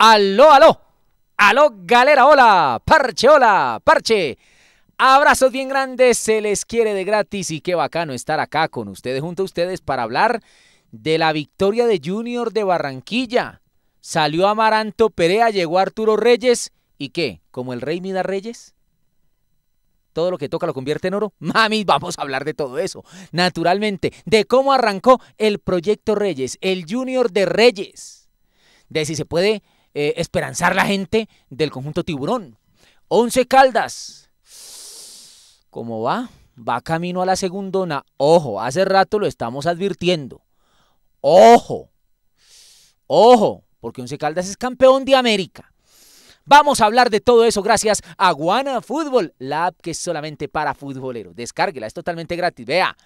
Aló, aló. Aló, galera, hola. Parche, hola, parche. Abrazos bien grandes, se les quiere de gratis y qué bacano estar acá con ustedes, junto a ustedes, para hablar de la victoria de Junior de Barranquilla. Salió Amaranto Perea, llegó Arturo Reyes y qué, como el rey mida Reyes. Todo lo que toca lo convierte en oro. Mami, vamos a hablar de todo eso. Naturalmente, de cómo arrancó el proyecto Reyes, el Junior de Reyes. De si se puede eh, esperanzar la gente del conjunto tiburón. Once Caldas. ¿Cómo va? Va camino a la segundona. Ojo, hace rato lo estamos advirtiendo. Ojo. Ojo, porque Once Caldas es campeón de América. Vamos a hablar de todo eso gracias a Guana Fútbol, la app que es solamente para futboleros. Descárguela, es totalmente gratis. Vea,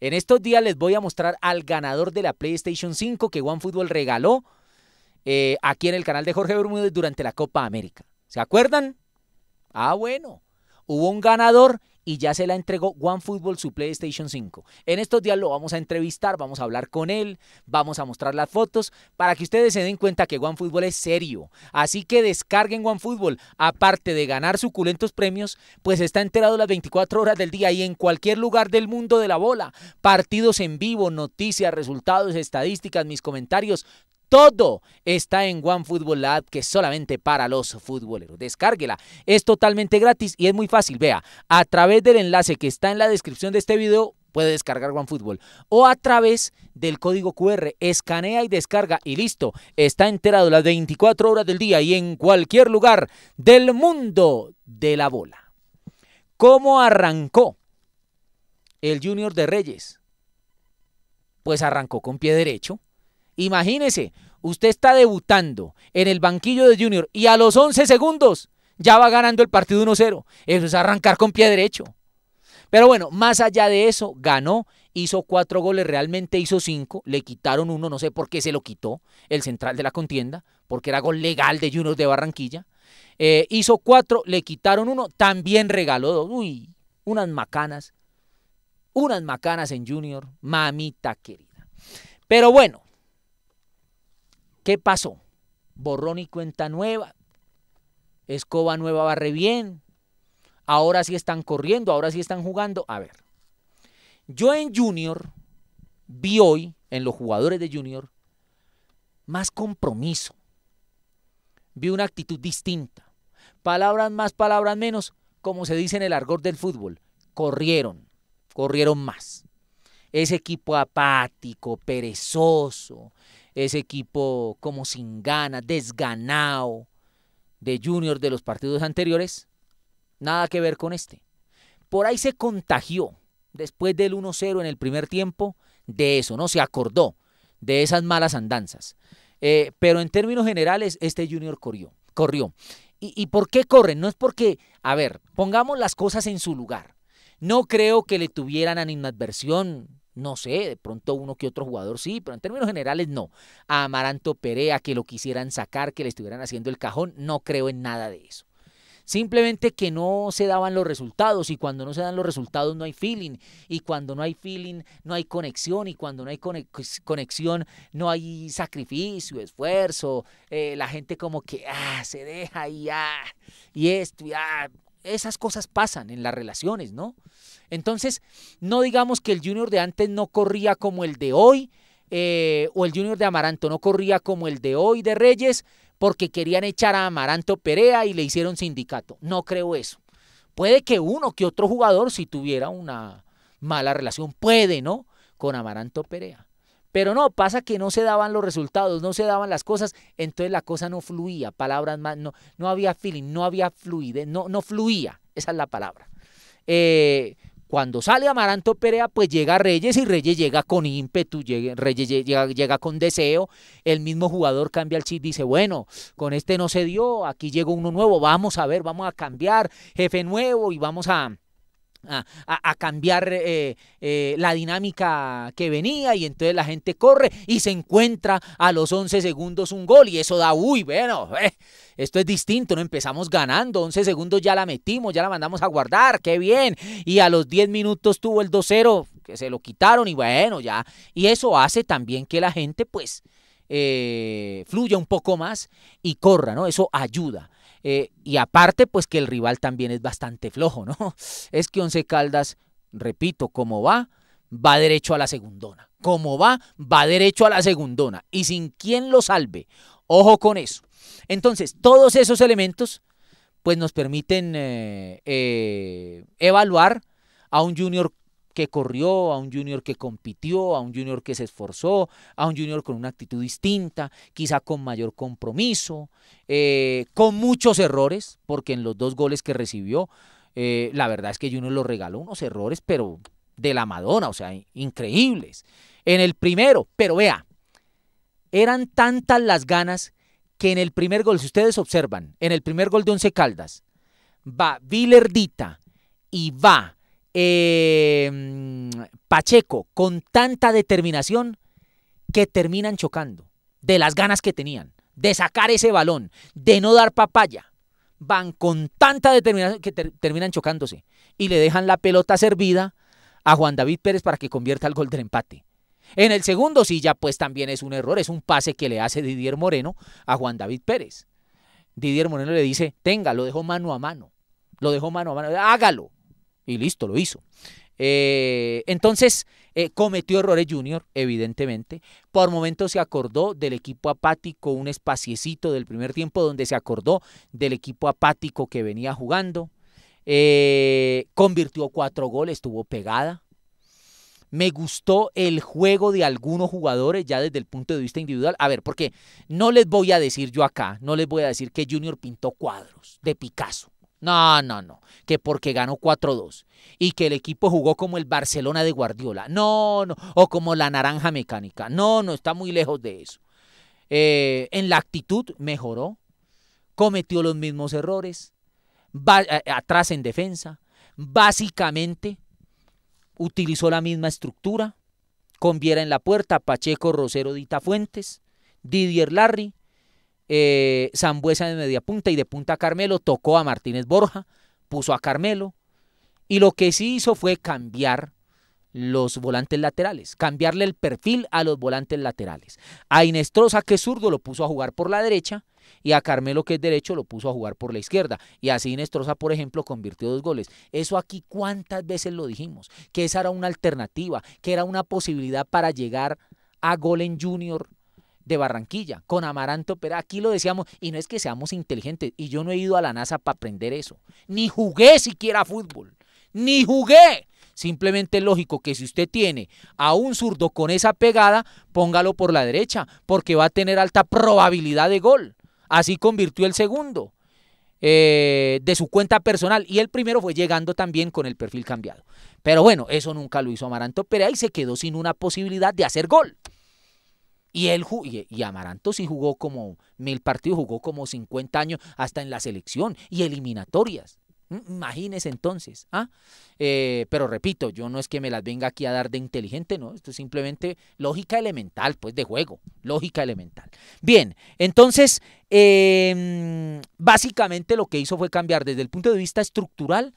en estos días les voy a mostrar al ganador de la PlayStation 5 que One Fútbol regaló eh, aquí en el canal de Jorge Bermúdez durante la Copa América. ¿Se acuerdan? Ah, bueno. Hubo un ganador y ya se la entregó OneFootball su PlayStation 5. En estos días lo vamos a entrevistar, vamos a hablar con él, vamos a mostrar las fotos para que ustedes se den cuenta que OneFootball es serio. Así que descarguen OneFootball. Aparte de ganar suculentos premios, pues está enterado las 24 horas del día y en cualquier lugar del mundo de la bola. Partidos en vivo, noticias, resultados, estadísticas, mis comentarios, todo está en OneFootball App, que es solamente para los futboleros. Descárguela, es totalmente gratis y es muy fácil. Vea, a través del enlace que está en la descripción de este video, puede descargar OneFootball o a través del código QR. Escanea y descarga y listo. Está enterado las 24 horas del día y en cualquier lugar del mundo de la bola. ¿Cómo arrancó el Junior de Reyes? Pues arrancó con pie derecho. Imagínese, usted está debutando en el banquillo de Junior y a los 11 segundos ya va ganando el partido 1-0. Eso es arrancar con pie derecho. Pero bueno, más allá de eso, ganó, hizo cuatro goles, realmente hizo cinco, le quitaron uno, no sé por qué se lo quitó el central de la contienda, porque era gol legal de Junior de Barranquilla. Eh, hizo cuatro, le quitaron uno, también regaló dos. Uy, unas macanas, unas macanas en Junior, mamita querida. Pero bueno, ¿Qué pasó? Borrón y cuenta nueva. Escoba nueva barre bien. Ahora sí están corriendo, ahora sí están jugando. A ver, yo en Junior vi hoy en los jugadores de Junior más compromiso. Vi una actitud distinta. Palabras más, palabras menos, como se dice en el argot del fútbol. Corrieron, corrieron más ese equipo apático, perezoso, ese equipo como sin ganas, desganado de Junior de los partidos anteriores, nada que ver con este. Por ahí se contagió después del 1-0 en el primer tiempo de eso, ¿no? Se acordó de esas malas andanzas. Eh, pero en términos generales, este Junior corrió. corrió. ¿Y, por qué corren? No es porque, a ver, pongamos las cosas en su lugar. No creo que le tuvieran animadversión no sé, de pronto uno que otro jugador sí, pero en términos generales no. A Amaranto Perea, que lo quisieran sacar, que le estuvieran haciendo el cajón, no creo en nada de eso. Simplemente que no se daban los resultados y cuando no se dan los resultados no hay feeling y cuando no hay feeling no hay conexión y cuando no hay pues, conexión no hay sacrificio, esfuerzo, eh, la gente como que ah, se deja y y esto y ah, esas cosas pasan en las relaciones, ¿no? Entonces, no digamos que el junior de antes no corría como el de hoy, eh, o el junior de Amaranto no corría como el de hoy de Reyes, porque querían echar a Amaranto Perea y le hicieron sindicato. No creo eso. Puede que uno que otro jugador, si tuviera una mala relación, puede, ¿no? Con Amaranto Perea. Pero no, pasa que no se daban los resultados, no se daban las cosas, entonces la cosa no fluía, palabras más, no, no había feeling, no había fluidez, no, no fluía, esa es la palabra. Eh, cuando sale Amaranto Perea, pues llega Reyes y Reyes llega con ímpetu, llega, Reyes llega, llega, con deseo. El mismo jugador cambia el chip, dice, bueno, con este no se dio, aquí llegó uno nuevo, vamos a ver, vamos a cambiar, jefe nuevo y vamos a, a, cambiar eh, eh, la dinámica que venía y entonces la gente corre y se encuentra a los 11 segundos un gol y eso da, uy, bueno, eh, esto es distinto, no empezamos ganando, 11 segundos ya la metimos, ya la mandamos a guardar, qué bien, y a los 10 minutos tuvo el 2-0, que se lo quitaron y bueno, ya, y eso hace también que la gente pues fluya un poco más y corra, ¿no? Eso ayuda. Eh, y aparte, pues que el rival también es bastante flojo, ¿no? Es que Once Caldas, repito, como va, va derecho a la segundona. Como va, va derecho a la segundona. Y sin quien lo salve. Ojo con eso. Entonces, todos esos elementos, pues nos permiten eh, eh, evaluar a un junior que corrió, a un junior que compitió, a un junior que se esforzó, a un junior con una actitud distinta, quizá con mayor compromiso, eh, con muchos errores, porque en los dos goles que recibió, eh, la verdad es que Junior lo regaló unos errores, pero de la Madonna, o sea, increíbles. En el primero, pero vea, eran tantas las ganas que en el primer gol, si ustedes observan, en el primer gol de Once Caldas, va Villerdita y va eh, Pacheco con tanta determinación que terminan chocando de las ganas que tenían, de sacar ese balón, de no dar papaya. Van con tanta determinación que terminan chocándose y le dejan la pelota servida a Juan David Pérez para que convierta el gol del empate. En el segundo sí ya pues también es un error, es un pase que le hace Didier Moreno a Juan David Pérez. Didier Moreno le dice, tenga, lo dejó mano a mano, lo dejó mano a mano, hágalo. Y listo, lo hizo. Eh, entonces, eh, cometió errores Junior, evidentemente. Por momentos se acordó del equipo apático, un espaciecito del primer tiempo donde se acordó del equipo apático que venía jugando. Eh, convirtió cuatro goles, estuvo pegada. Me gustó el juego de algunos jugadores ya desde el punto de vista individual. A ver, porque no les voy a decir yo acá, no les voy a decir que Junior pintó cuadros de Picasso. No, no, no. Que porque ganó 4-2 y que el equipo jugó como el Barcelona de Guardiola. No, no. O como la Naranja Mecánica. No, no, está muy lejos de eso. Eh, en la actitud mejoró. Cometió los mismos errores. Va, eh, atrás en defensa. Básicamente utilizó la misma estructura. Con Viera en la puerta, Pacheco, Rosero, Dita Fuentes, Didier Larry, eh, Zambuesa de media punta y de punta a Carmelo, tocó a Martínez Borja, puso a Carmelo y lo que sí hizo fue cambiar los volantes laterales, cambiarle el perfil a los volantes laterales. A Inestrosa, que es zurdo, lo puso a jugar por la derecha y a Carmelo, que es derecho, lo puso a jugar por la izquierda. Y así Inestrosa, por ejemplo, convirtió dos goles. Eso aquí cuántas veces lo dijimos, que esa era una alternativa, que era una posibilidad para llegar a Golem Junior de Barranquilla, con Amaranto pero Aquí lo decíamos, y no es que seamos inteligentes, y yo no he ido a la NASA para aprender eso, ni jugué siquiera fútbol, ni jugué. Simplemente es lógico que si usted tiene a un zurdo con esa pegada, póngalo por la derecha, porque va a tener alta probabilidad de gol. Así convirtió el segundo. Eh, de su cuenta personal. Y el primero fue llegando también con el perfil cambiado. Pero bueno, eso nunca lo hizo Amaranto Perea y se quedó sin una posibilidad de hacer gol. Y, él, y, y Amaranto sí jugó como mil partidos, jugó como 50 años hasta en la selección y eliminatorias. Mm, imagínese entonces. ¿ah? Eh, pero repito, yo no es que me las venga aquí a dar de inteligente, no. Esto es simplemente lógica elemental, pues de juego. Lógica elemental. Bien, entonces, em, básicamente lo que hizo fue cambiar desde el punto de vista estructural,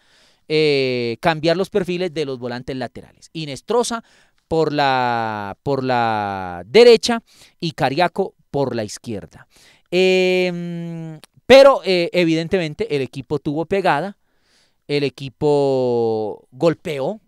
eh, cambiar los perfiles de los volantes laterales. Inestrosa por la, por la derecha y Cariaco por la izquierda. Em, pero eh, evidentemente el equipo tuvo pegada, el equipo golpeó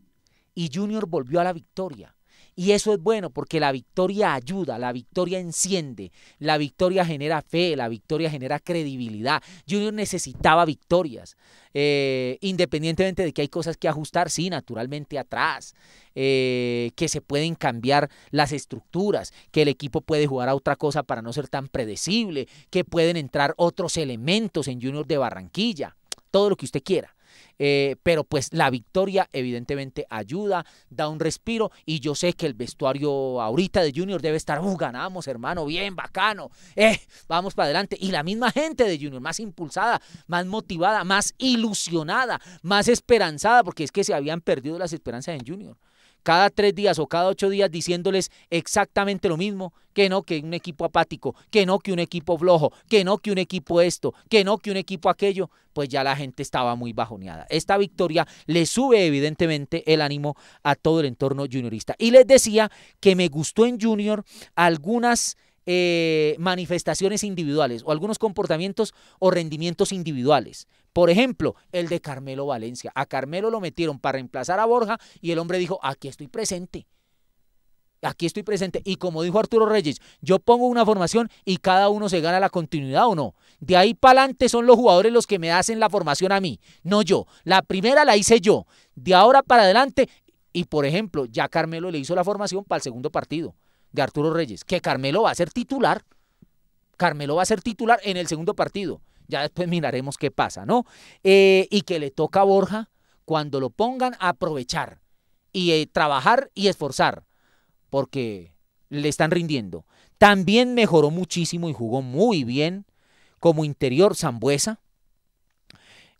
y Junior volvió a la victoria. Y eso es bueno porque la victoria ayuda, la victoria enciende, la victoria genera fe, la victoria genera credibilidad. Junior necesitaba victorias, eh, independientemente de que hay cosas que ajustar, sí, naturalmente atrás, eh, que se pueden cambiar las estructuras, que el equipo puede jugar a otra cosa para no ser tan predecible, que pueden entrar otros elementos en Junior de Barranquilla, todo lo que usted quiera. Eh, pero pues la victoria evidentemente ayuda, da un respiro y yo sé que el vestuario ahorita de Junior debe estar, uh, ganamos hermano, bien, bacano, eh, vamos para adelante. Y la misma gente de Junior, más impulsada, más motivada, más ilusionada, más esperanzada, porque es que se habían perdido las esperanzas en Junior cada tres días o cada ocho días diciéndoles exactamente lo mismo, que no, que un equipo apático, que no, que un equipo flojo, que no, que un equipo esto, que no, que un equipo aquello, pues ya la gente estaba muy bajoneada. Esta victoria le sube evidentemente el ánimo a todo el entorno juniorista. Y les decía que me gustó en junior algunas eh, manifestaciones individuales o algunos comportamientos o rendimientos individuales. Por ejemplo, el de Carmelo Valencia. A Carmelo lo metieron para reemplazar a Borja y el hombre dijo, aquí estoy presente. Aquí estoy presente. Y como dijo Arturo Reyes, yo pongo una formación y cada uno se gana la continuidad o no. De ahí para adelante son los jugadores los que me hacen la formación a mí, no yo. La primera la hice yo. De ahora para adelante, y por ejemplo, ya Carmelo le hizo la formación para el segundo partido de Arturo Reyes, que Carmelo va a ser titular. Carmelo va a ser titular en el segundo partido. Ya después miraremos qué pasa, ¿no? Eh, y que le toca a Borja, cuando lo pongan, a aprovechar y eh, trabajar y esforzar, porque le están rindiendo. También mejoró muchísimo y jugó muy bien como interior Zambuesa.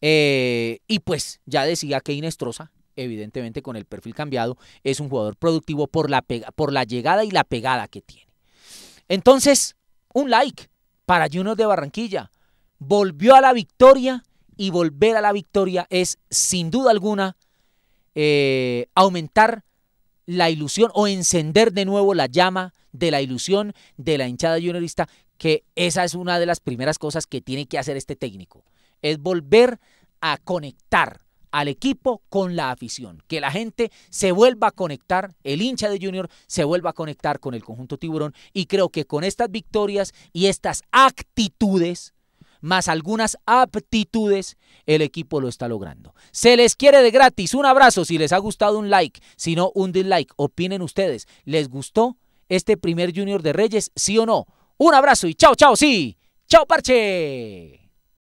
Eh, y pues ya decía que Inestrosa evidentemente con el perfil cambiado, es un jugador productivo por la, pega, por la llegada y la pegada que tiene. Entonces, un like para Junior de Barranquilla. Volvió a la victoria y volver a la victoria es, sin duda alguna, eh, aumentar la ilusión o encender de nuevo la llama de la ilusión de la hinchada juniorista, que esa es una de las primeras cosas que tiene que hacer este técnico, es volver a conectar al equipo con la afición, que la gente se vuelva a conectar, el hincha de Junior se vuelva a conectar con el conjunto tiburón y creo que con estas victorias y estas actitudes, más algunas aptitudes, el equipo lo está logrando. Se les quiere de gratis, un abrazo, si les ha gustado un like, si no un dislike, opinen ustedes, ¿les gustó este primer Junior de Reyes, sí o no? Un abrazo y chao, chao, sí, chao, parche.